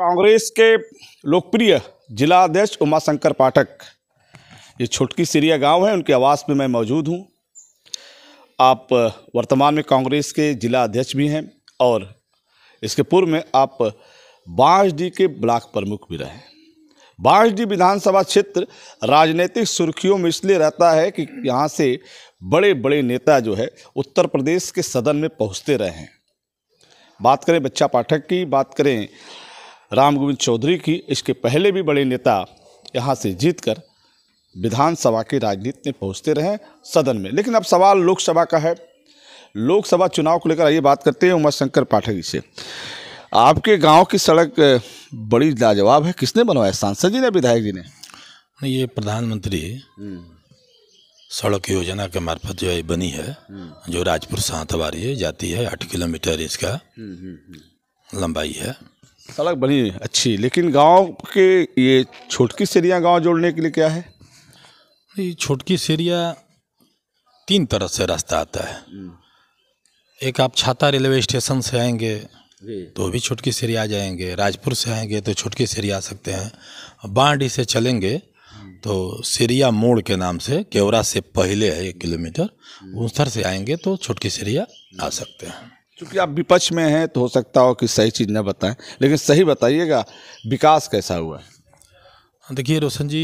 कांग्रेस के लोकप्रिय जिला अध्यक्ष उमाशंकर पाठक ये छोटकी सीरिया गांव है उनके आवास में मैं मौजूद हूं आप वर्तमान में कांग्रेस के जिला अध्यक्ष भी हैं और इसके पूर्व में आप बांसडी के ब्लॉक प्रमुख भी रहे बांसडी विधानसभा क्षेत्र राजनीतिक सुर्खियों में इसलिए रहता है कि यहाँ से बड़े बड़े नेता जो है उत्तर प्रदेश के सदन में पहुँचते रहे हैं बात करें बच्चा पाठक की बात करें राम गोविंद चौधरी की इसके पहले भी बड़े नेता यहाँ से जीतकर विधानसभा की राजनीति में पहुँचते रहे सदन में लेकिन अब सवाल लोकसभा का है लोकसभा चुनाव को लेकर आइए बात करते हैं उमा शंकर पाठक जी से आपके गांव की सड़क बड़ी लाजवाब है किसने बनवाया सांसद जी ने विधायक जी ने ये प्रधानमंत्री हम्म। सड़क योजना के मार्फत जो है बनी है हम्म। जो राजपुर से जाती है आठ किलोमीटर इसका हम्म, लंबाई है सड़क बनी अच्छी लेकिन गांव के ये छोटकी सेरिया गांव जोड़ने के लिए क्या है ये छोटकी सेरिया तीन तरह से रास्ता आता है हम्म। एक आप छाता रेलवे स्टेशन से आएंगे तो भी छोटकी सेरिया आ जाएंगे राजपुर से आएंगे तो छोटकी सेरिया आ सकते हैं बाढ़ी से चलेंगे हम्म। तो सीरिया मोड़ के नाम से केवरा से पहले है एक किलोमीटर हम्म। उधर से आएंगे तो छोटकी सीरिया आ सकते हैं चूँकि आप विपक्ष में हैं तो हो सकता हो कि सही चीज़ न बताएं लेकिन सही बताइएगा विकास कैसा हुआ है देखिए रोशन जी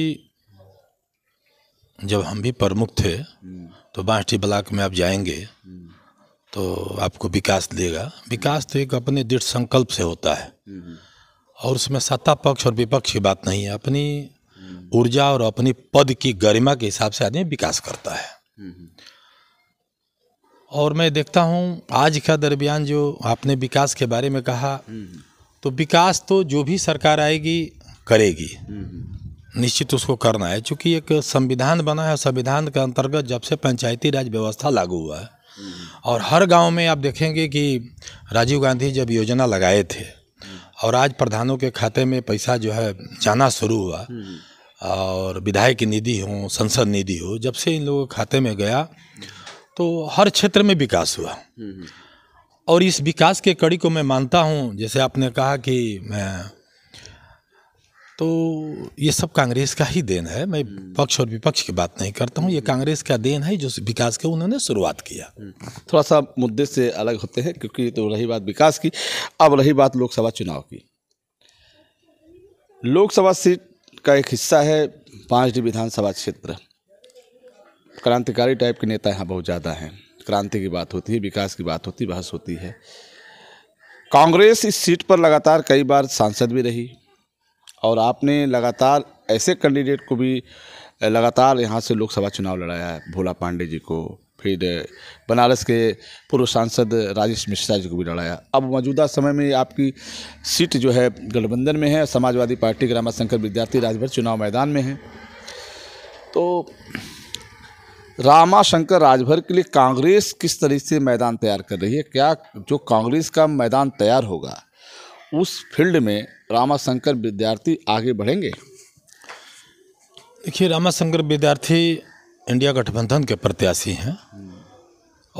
जब हम भी प्रमुख थे हम्म। तो बाँठी ब्लाक में आप जाएंगे हम्म। तो आपको विकास देगा विकास तो एक अपने दृढ़ संकल्प से होता है हम्म। और उसमें सत्ता पक्ष और विपक्ष की बात नहीं है अपनी ऊर्जा और अपनी पद की गरिमा के हिसाब से आदमी विकास करता है और मैं देखता हूँ आज का दरमियान जो आपने विकास के बारे में कहा तो विकास तो जो भी सरकार आएगी करेगी निश्चित उसको करना है चूँकि एक संविधान बना है संविधान के अंतर्गत जब से पंचायती राज व्यवस्था लागू हुआ है और हर गांव में आप देखेंगे कि राजीव गांधी जब योजना लगाए थे और आज प्रधानों के खाते में पैसा जो है जाना शुरू हुआ और विधायक निधि हो संसद निधि हो जब से इन लोगों के खाते में गया तो हर क्षेत्र में विकास हुआ हम्म, हम्म। और इस विकास के कड़ी को मैं मानता हूँ जैसे आपने कहा कि मैं तो ये सब कांग्रेस का ही देन है मैं हम्म। पक्ष और विपक्ष की बात नहीं करता हूँ ये कांग्रेस का देन है जो विकास के उन्होंने शुरुआत किया थोड़ा सा मुद्दे से अलग होते हैं क्योंकि तो रही बात विकास की अब रही बात लोकसभा चुनाव की लोकसभा सीट का एक हिस्सा है पाँच डी विधानसभा क्षेत्र क्रांतिकारी टाइप के नेता यहाँ बहुत ज़्यादा हैं क्रांति की बात होती है विकास की बात होती बहस होती है कांग्रेस इस सीट पर लगातार कई बार सांसद भी रही और आपने लगातार ऐसे कैंडिडेट को भी लगातार यहाँ से लोकसभा चुनाव लड़ाया है भोला पांडे जी को फिर बनारस के पूर्व सांसद राजेश मिश्रा जी को भी लड़ाया अब मौजूदा समय में आपकी सीट जो है गठबंधन में है समाजवादी पार्टी के रामाशंकर विद्यार्थी राजभर चुनाव मैदान में है तो रामा शंकर राजभर के लिए कांग्रेस किस तरीके से मैदान तैयार कर रही है क्या जो कांग्रेस का मैदान तैयार होगा उस फील्ड में रामा शंकर विद्यार्थी आगे बढ़ेंगे देखिए रामा शंकर विद्यार्थी इंडिया गठबंधन के प्रत्याशी हैं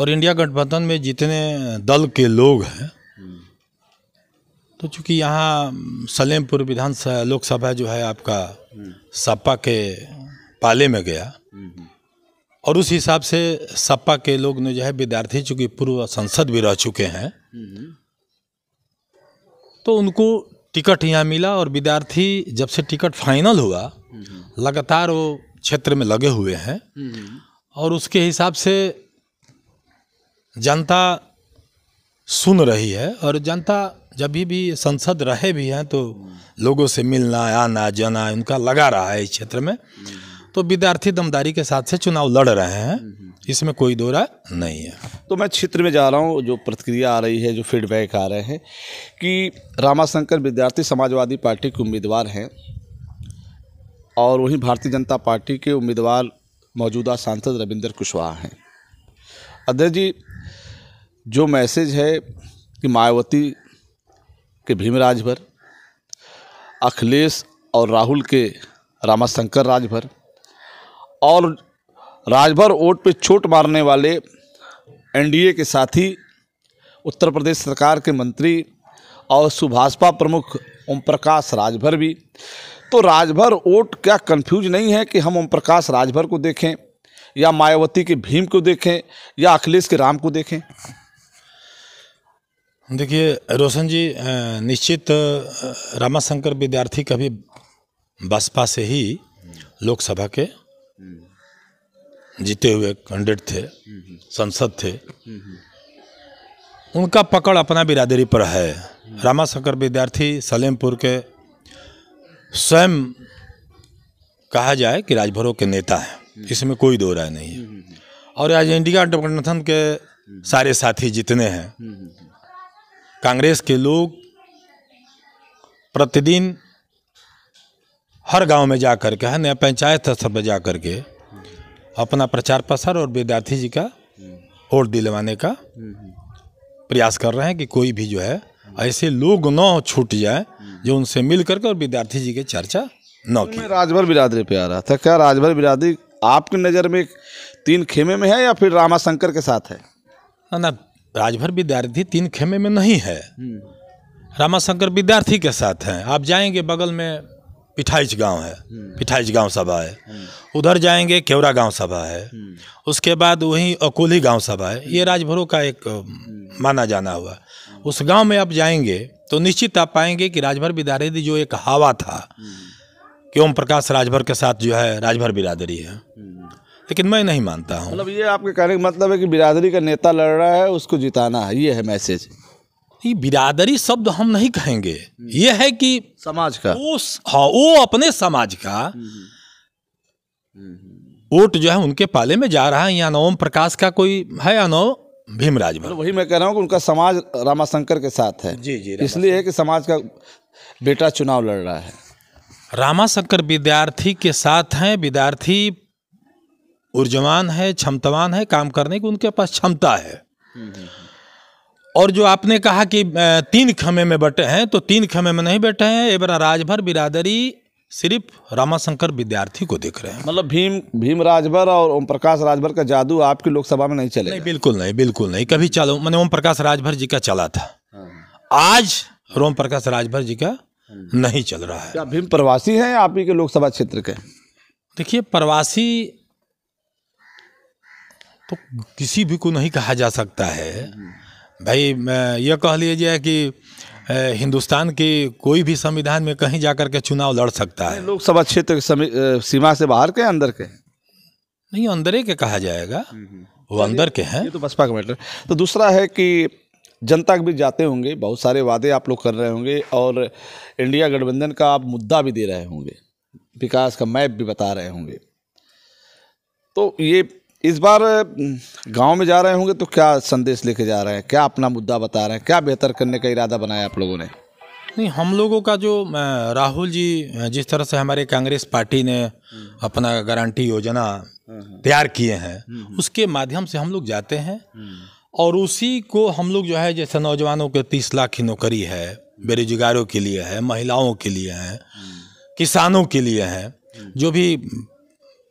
और इंडिया गठबंधन में जितने दल के लोग हैं तो चूँकि यहाँ सलेमपुर विधानसभा लोकसभा जो है आपका हम्म। सपा के पाले में गया और उस हिसाब से सपा के लोग ने जो है विद्यार्थी चूंकि पूर्व संसद भी रह चुके हैं तो उनको टिकट यहाँ मिला और विद्यार्थी जब से टिकट फाइनल हुआ लगातार वो क्षेत्र में लगे हुए हैं और उसके हिसाब से जनता सुन रही है और जनता जब भी संसद रहे भी हैं तो लोगों से मिलना आना जाना उनका लगा रहा है इस क्षेत्र में तो विद्यार्थी दमदारी के साथ से चुनाव लड़ रहे हैं हम्म, हम्म। इसमें कोई दौरा नहीं है तो मैं क्षेत्र में जा रहा हूँ जो प्रतिक्रिया आ रही है जो फीडबैक आ रहे हैं कि रामाशंकर विद्यार्थी समाजवादी पार्टी के उम्मीदवार हैं और वहीं भारतीय जनता पार्टी के उम्मीदवार मौजूदा सांसद रविंदर कुशवाहा हैं अध्यक्ष जी जो मैसेज है कि मायावती के भीमराज भर अखिलेश और राहुल के रामाशंकर राजभर और राजभर वोट पे चोट मारने वाले एनडीए के साथी उत्तर प्रदेश सरकार के मंत्री और सुभाषपा प्रमुख ओम प्रकाश राजभर भी तो राजभर वोट क्या कंफ्यूज नहीं है कि हम ओम प्रकाश राजभर को देखें या मायावती के भीम को देखें या अखिलेश के राम को देखें देखिए रोशन जी निश्चित रामाशंकर विद्यार्थी कभी बसपा से ही लोकसभा के जीते हुए कैंडिडेट थे संसद थे उनका पकड़ अपना बिरादरी पर है रामा शंकर विद्यार्थी सलेमपुर के स्वयं कहा जाए कि राजभरों के नेता हैं इसमें कोई दो राय नहीं है और आज इंडिया गठबंधन के सारे साथी जितने हैं कांग्रेस के लोग प्रतिदिन हर गांव में जा कर के है नया पंचायत स्तर पर जा कर के अपना प्रचार प्रसार और विद्यार्थी जी का वोट दिलवाने का प्रयास कर रहे हैं कि कोई भी जो है ऐसे लोग न छूट जाए जो उनसे मिल करके और विद्यार्थी जी की चर्चा न की राजभर बिरादरी पे आ रहा था क्या राजभर बिरादरी आपकी नज़र में तीन खेमे में है या फिर रामाशंकर के साथ है ना राजभर विद्यार्थी तीन खेमे में नहीं है हम्म। रामाशंकर विद्यार्थी के साथ हैं आप जाएंगे बगल में पिठाइच गांव है हम्म। पिठाइच गांव सभा है हम्म। उधर जाएंगे केवरा गांव सभा है हम्म। उसके बाद वहीं अकोली गांव सभा है ये राजभरों का एक माना जाना हुआ उस गांव में आप जाएंगे तो निश्चित आप पाएंगे कि राजभर बिदारेदी जो एक हवा था कि ओम प्रकाश राजभर के साथ जो है राजभर बिरादरी है लेकिन मैं नहीं मानता हूँ मतलब ये आपके कहने का मतलब है कि बिरादरी का नेता लड़ रहा है उसको जिताना है ये है मैसेज ये बिरादरी शब्द हम नहीं कहेंगे हम्म। ये है कि समाज का वो हाँ वो अपने समाज का हम्म। हम्म। वोट जो है उनके पाले में जा रहा है या नव प्रकाश का कोई है या नौ भीमराज भर मतलब वही मैं कह रहा हूँ कि उनका समाज रामाशंकर के साथ है जी जी इसलिए है कि समाज का बेटा चुनाव लड़ रहा है रामाशंकर विद्यार्थी के साथ हैं विद्यार्थी ऊर्जवान है क्षमतावान है काम करने की उनके पास क्षमता है और जो आपने कहा कि तीन खमे में बटे हैं तो तीन खमे में नहीं बैठे हैं ये राजभर बिरादरी सिर्फ रामाशंकर विद्यार्थी को देख रहे हैं मतलब भीम भीम राजभर और ओम प्रकाश राजभर का जादू आपकी लोकसभा में नहीं चले नहीं बिल्कुल नहीं बिल्कुल नहीं कभी चलो मैंने ओम प्रकाश राजभर जी का चला था हाँ। आज ओम प्रकाश राजभर जी का हाँ। नहीं चल रहा है क्या भीम प्रवासी हैं आप ही के लोकसभा क्षेत्र के देखिए प्रवासी तो किसी भी को नहीं कहा जा सकता है हाँ। भाई ये कह लीजिए कि हिंदुस्तान की कोई भी संविधान में कहीं जाकर के चुनाव लड़ सकता है लोकसभा क्षेत्र के सीमा से बाहर के अंदर के नहीं अंदर ही के कहा जाएगा वो अंदर के हैं ये तो बसपा का मैटर तो दूसरा है कि जनता के बीच जाते होंगे बहुत सारे वादे आप लोग कर रहे होंगे और इंडिया गठबंधन का आप मुद्दा भी दे रहे होंगे विकास का मैप भी बता रहे होंगे तो ये इस बार हम्म, गांव में जा रहे होंगे तो क्या संदेश लेके जा रहे हैं क्या अपना मुद्दा बता रहे हैं क्या बेहतर करने का इरादा बनाया आप लोगों ने नहीं हम लोगों का जो राहुल जी जिस तरह से हमारे कांग्रेस पार्टी ने हम्म। अपना गारंटी योजना हम्म, तैयार किए हैं उसके माध्यम से हम लोग जाते हैं और उसी को हम लोग जो है जैसे नौजवानों के तीस लाख की नौकरी है बेरोजगारों के लिए है महिलाओं के लिए है किसानों के लिए है जो भी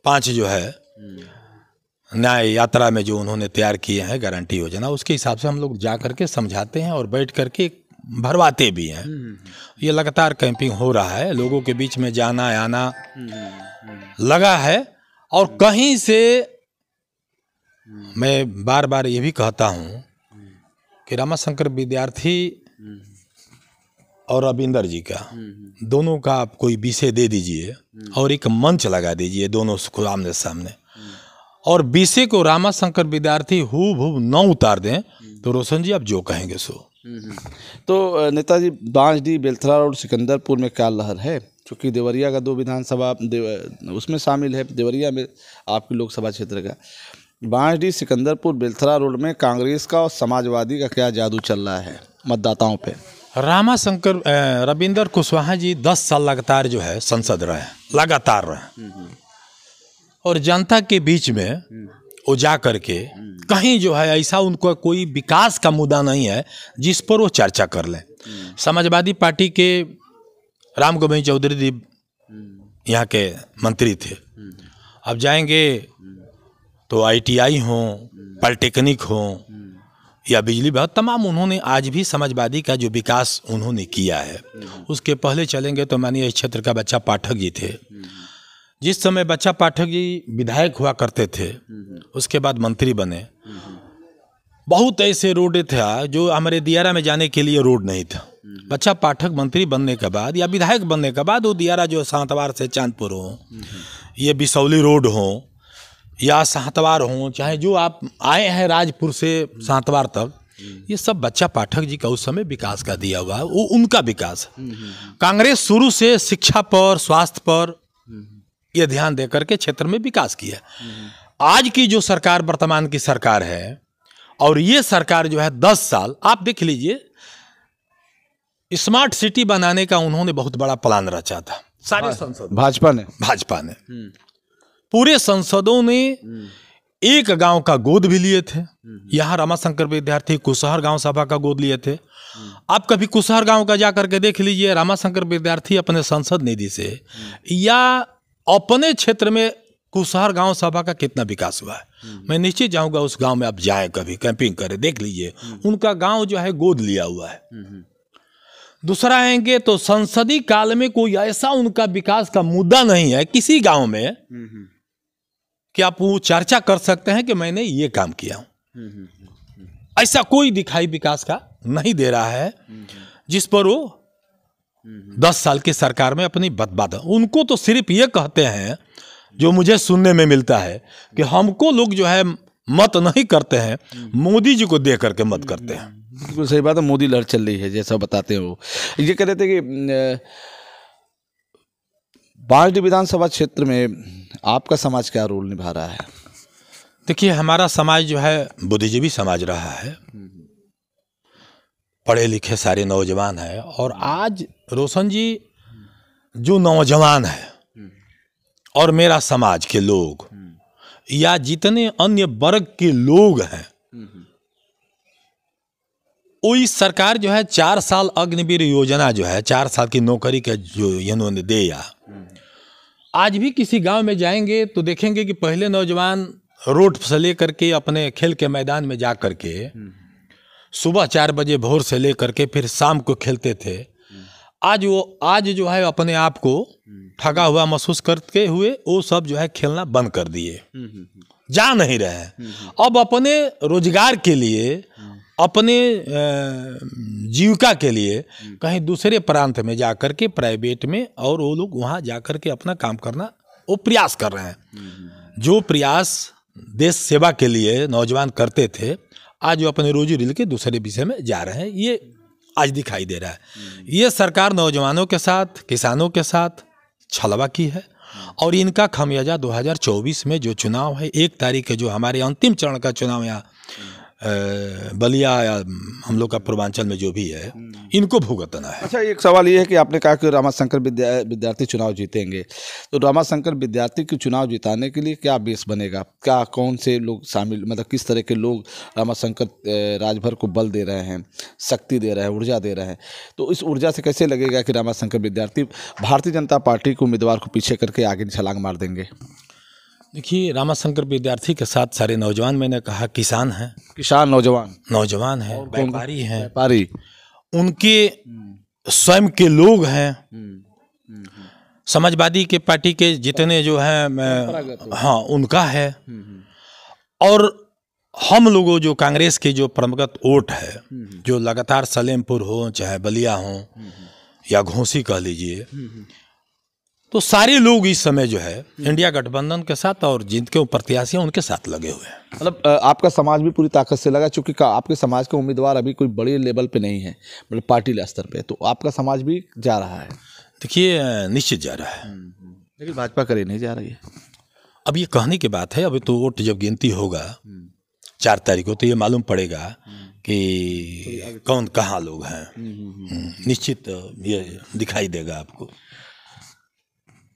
पाँच जो है न्याय यात्रा में जो उन्होंने तैयार किए हैं गारंटी योजना उसके हिसाब से हम लोग जा करके समझाते हैं और बैठ करके भरवाते भी हैं हम्म, हम्म, हम्म। ये लगातार कैंपिंग हो रहा है लोगों के बीच में जाना आना लगा है और कहीं से मैं बार बार ये भी कहता हूँ कि रामाशंकर विद्यार्थी और रविंदर जी का दोनों का आप कोई विषय दे दीजिए और एक मंच लगा दीजिए दोनों को आमने सामने और बीसी को रामा शंकर विद्यार्थी हु न उतार दें हम्म। तो रोशन जी आप जो कहेंगे सो हम्म, हम्म। तो नेताजी बांसडी बेलथरा रोड सिकंदरपुर में क्या लहर है क्योंकि देवरिया का दो विधानसभा उसमें शामिल है देवरिया में आपकी लोकसभा क्षेत्र का बांसडी सिकंदरपुर बेलथरा रोड में कांग्रेस का और समाजवादी का क्या जादू चल रहा है मतदाताओं पे रामा शंकर रविंदर कुशवाहा जी दस साल लगातार जो है संसद रहे लगातार रहे और जनता के बीच में हम्म। वो जा करके हम्म। कहीं जो है ऐसा उनका कोई विकास का मुद्दा नहीं है जिस पर वो चर्चा कर लें हम्म। समाजवादी पार्टी के राम गोविंद चौधरी जी यहाँ के मंत्री थे अब जाएंगे तो आईटीआई हों पॉलिटेक्निक हों या बिजली बहुत तमाम उन्होंने आज भी समाजवादी का जो विकास उन्होंने किया है उसके पहले चलेंगे तो मानिए इस क्षेत्र का बच्चा पाठक जी थे जिस समय बच्चा पाठक जी विधायक हुआ करते थे उसके बाद मंत्री बने बहुत ऐसे रोड था जो हमारे दियारा में जाने के लिए रोड नहीं था बच्चा पाठक मंत्री बनने के बाद या विधायक बनने के बाद वो दियारा जो सातवार से चांदपुर हो ये बिसौली रोड हो या सातवार हो चाहे जो आप आए हैं राजपुर से सातवार तक हम्म। ये सब बच्चा पाठक जी का उस समय विकास का दिया हुआ वो उनका विकास कांग्रेस शुरू से शिक्षा पर स्वास्थ्य पर ये ध्यान दे करके क्षेत्र में विकास किया आज की जो सरकार वर्तमान की सरकार है और ये सरकार जो है दस साल आप देख लीजिए स्मार्ट सिटी बनाने का उन्होंने बहुत बड़ा प्लान रचा था सारे संसद भाजपा ने भाजपा ने हम्म। पूरे संसदों ने हम्म। एक गांव का गोद भी लिए थे हम्म। यहाँ रामाशंकर विद्यार्थी कुशहर गांव सभा का गोद लिए थे आप कभी कुशहर गांव का जाकर के देख लीजिए रामाशंकर विद्यार्थी अपने संसद निधि से या अपने क्षेत्र में कुसहार गांव सभा का कितना विकास हुआ है हम्म। मैं निश्चित जाऊंगा उस गांव में आप जाए कभी कैंपिंग करें देख लीजिए हम्म। उनका गांव जो है गोद लिया हुआ है हम्म, दूसरा आएंगे तो संसदीय काल में कोई ऐसा उनका विकास का मुद्दा नहीं है किसी गांव में कि आप वो चर्चा कर सकते हैं कि मैंने ये काम किया हूं ऐसा कोई दिखाई विकास का नहीं दे रहा है जिस पर वो हम्म। दस साल की सरकार में अपनी बदबाद उनको तो सिर्फ ये कहते हैं जो मुझे सुनने में मिलता है कि हमको लोग जो है मत नहीं करते हैं मोदी जी को दे करके मत करते हैं बिल्कुल सही बात है मोदी लड़ चल रही है जैसा बताते हो ये कह रहे थे कि बाढ़ विधानसभा क्षेत्र में आपका समाज क्या रोल निभा रहा है देखिए हमारा समाज जो है बुद्धिजीवी समाज रहा है पढ़े लिखे सारे नौजवान हैं और आज रोशन जी जो नौजवान है और मेरा समाज के लोग या जितने अन्य वर्ग के लोग हैं वो इस सरकार जो है चार साल अग्निवीर योजना जो है चार साल की नौकरी का जो इन्होंने या आज भी किसी गांव में जाएंगे तो देखेंगे कि पहले नौजवान रोड से लेकर के अपने खेल के मैदान में जा करके सुबह चार बजे भोर से लेकर के फिर शाम को खेलते थे आज वो आज जो है अपने आप को हम्म। ठगा हुआ महसूस करते हुए वो सब जो है खेलना बंद कर दिए हम्म, हम्म, जा नहीं रहे हैं अब अपने रोजगार के लिए अपने जीविका के लिए कहीं दूसरे प्रांत में जा कर के प्राइवेट में और वो लोग वहाँ जा कर के अपना काम करना वो प्रयास कर रहे हैं जो प्रयास देश सेवा के लिए नौजवान करते थे आज वो अपने रोजी रिल के दूसरे विषय में जा रहे हैं ये आज दिखाई दे रहा है ये सरकार नौजवानों के साथ किसानों के साथ छलवा की है और इनका खमियाजा 2024 में जो चुनाव है एक तारीख के जो हमारे अंतिम चरण का चुनाव यहाँ बलिया या हम लोग का पूर्वांचल में जो भी है हम्म। इनको भुगतना है अच्छा एक सवाल ये है कि आपने कहा कि रामा शंकर विद्या विद्यार्थी चुनाव जीतेंगे तो रामा शंकर विद्यार्थी के चुनाव जिताने के लिए क्या बेस बनेगा क्या कौन से लोग शामिल मतलब किस तरह के लोग रामा शंकर राजभर को बल दे रहे हैं शक्ति दे रहे हैं ऊर्जा दे रहे हैं तो इस ऊर्जा से कैसे लगेगा कि रामा शंकर विद्यार्थी भारतीय जनता पार्टी के उम्मीदवार को पीछे करके आगे छलांग मार देंगे देखिए रामाशंकर विद्यार्थी के साथ सारे नौजवान मैंने कहा किसान हैं किसान नौजवान नौजवान हैं व्यापारी हैं व्यापारी उनके हम्म। स्वयं के लोग हैं हम्म, हम्म, समाजवादी के पार्टी के जितने जो हैं हाँ उनका है और हम लोगों जो कांग्रेस के जो परमगत वोट है जो लगातार सलेमपुर हो चाहे बलिया हो या घोसी कह लीजिए तो सारे लोग इस समय जो है इंडिया गठबंधन के साथ और जिनके प्रत्याशी हैं उनके साथ लगे हुए हैं मतलब आपका समाज भी पूरी ताकत से लगा चूंकि आपके समाज के उम्मीदवार अभी कोई बड़े लेवल पे नहीं है मतलब पार्टी स्तर पे तो आपका समाज भी जा रहा है देखिए निश्चित जा रहा है हम्म, हम्म। लेकिन भाजपा करे नहीं जा रही है अब ये कहने की बात है अभी तो वोट जब गिनती होगा हम्म। चार तारीख को तो ये मालूम पड़ेगा कि तो कौन कहाँ लोग हैं निश्चित ये दिखाई देगा आपको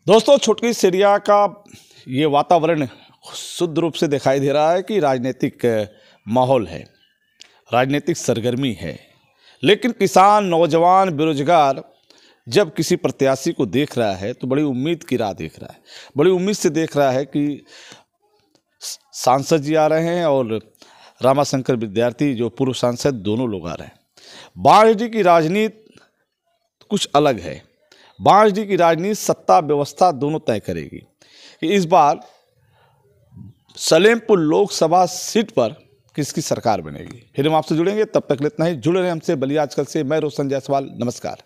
दोस्तों छुटकी सीरिया का ये वातावरण शुद्ध रूप से दिखाई दे रहा है कि राजनीतिक माहौल है राजनीतिक सरगर्मी है लेकिन किसान नौजवान बेरोजगार जब किसी प्रत्याशी को देख रहा है तो बड़ी उम्मीद की राह देख रहा है बड़ी उम्मीद से देख रहा है कि सांसद जी आ रहे हैं और रामाशंकर विद्यार्थी जो पूर्व सांसद दोनों लोग आ रहे हैं बाढ़ की राजनीति कुछ अलग है बांसडीह की राजनीति सत्ता व्यवस्था दोनों तय करेगी कि इस बार सलेमपुर लोकसभा सीट पर किसकी सरकार बनेगी फिर हम आपसे जुड़ेंगे तब तक इतना ही जुड़े रहे हमसे बलिया आजकल से मैं रोशन जायसवाल नमस्कार